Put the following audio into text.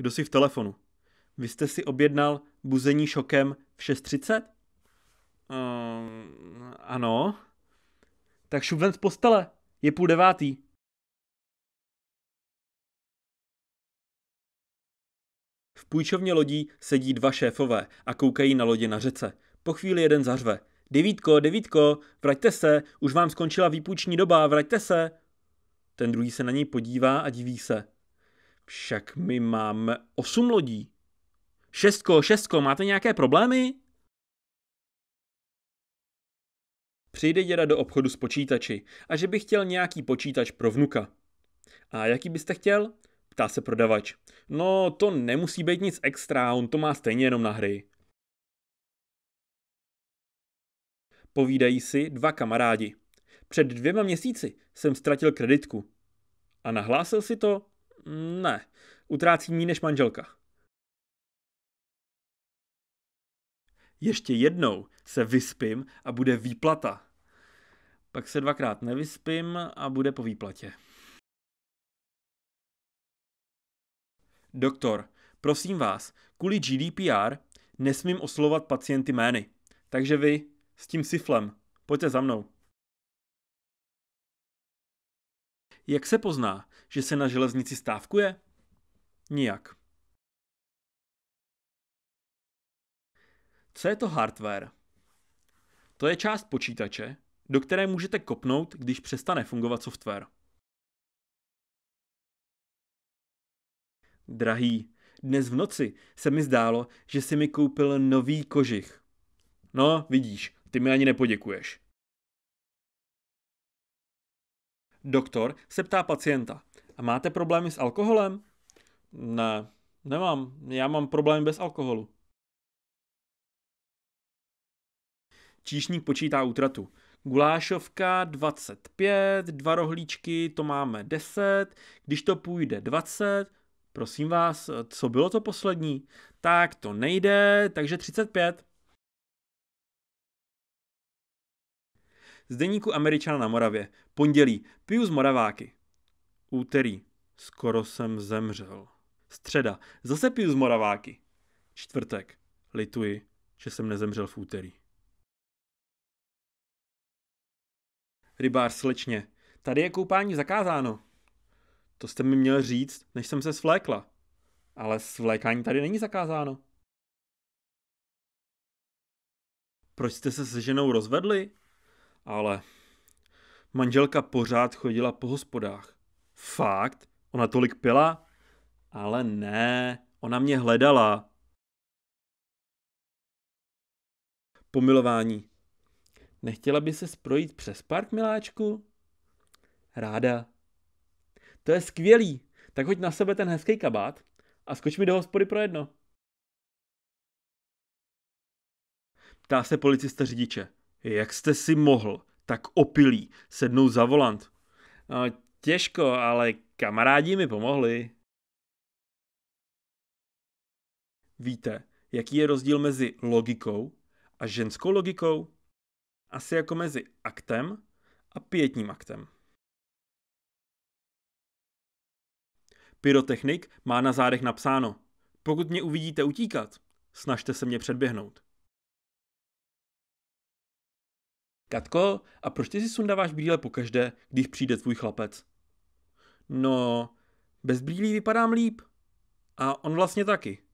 Kdo si v telefonu? Vy jste si objednal buzení šokem v 6.30? Um, ehm, ano. Tak šup z postele. Je půl devátý. V půjčovně lodí sedí dva šéfové a koukají na lodě na řece. Po chvíli jeden zařve. Devítko, devítko, vraťte se, už vám skončila výpůjční doba, vraťte se. Ten druhý se na něj podívá a diví se. Však my máme osm lodí. Šestko, šestko, máte nějaké problémy? Přijde děda do obchodu s počítači a že by chtěl nějaký počítač pro vnuka. A jaký byste chtěl? Ptá se prodavač. No, to nemusí být nic extra, on to má stejně jenom na hry. Povídají si dva kamarádi. Před dvěma měsíci jsem ztratil kreditku. A nahlásil si to ne. Utrácí méně než manželka. Ještě jednou se vyspím a bude výplata. Pak se dvakrát nevyspím a bude po výplatě. Doktor, prosím vás, kvůli GDPR nesmím oslovat pacienty jmény. Takže vy s tím syflem, pojďte za mnou. Jak se pozná, že se na železnici stávkuje? Nijak. Co je to hardware? To je část počítače, do které můžete kopnout, když přestane fungovat software. Drahý, dnes v noci se mi zdálo, že si mi koupil nový kožich. No, vidíš, ty mi ani nepoděkuješ. Doktor se ptá pacienta, a máte problémy s alkoholem? Ne, nemám, já mám problémy bez alkoholu. Číšník počítá útratu. Gulášovka 25, dva rohlíčky, to máme 10, když to půjde 20, prosím vás, co bylo to poslední? Tak to nejde, takže 35. Z deníku Američana na Moravě. Pondělí. Piju z Moraváky. Úterý. Skoro jsem zemřel. Středa. Zase piju z Moraváky. Čtvrtek. Lituji, že jsem nezemřel v úterý. Rybář slečně. Tady je koupání zakázáno. To jste mi měl říct, než jsem se svlékla. Ale svlékání tady není zakázáno. Proč jste se se ženou rozvedli? Ale manželka pořád chodila po hospodách. Fakt? Ona tolik pila? Ale ne, ona mě hledala. Pomilování. Nechtěla by se projít přes park, miláčku? Ráda. To je skvělý. Tak hoď na sebe ten hezký kabát a skoč mi do hospody pro jedno. Ptá se policista řidiče. Jak jste si mohl, tak opilý sednout za volant. No, těžko, ale kamarádi mi pomohli. Víte, jaký je rozdíl mezi logikou a ženskou logikou? Asi jako mezi aktem a pětním aktem. Pyrotechnik má na zádech napsáno: Pokud mě uvidíte utíkat, snažte se mě předběhnout. Katko, a proč ty si sundáváš brýle pokaždé, když přijde tvůj chlapec? No, bez brýlí vypadám líp. A on vlastně taky.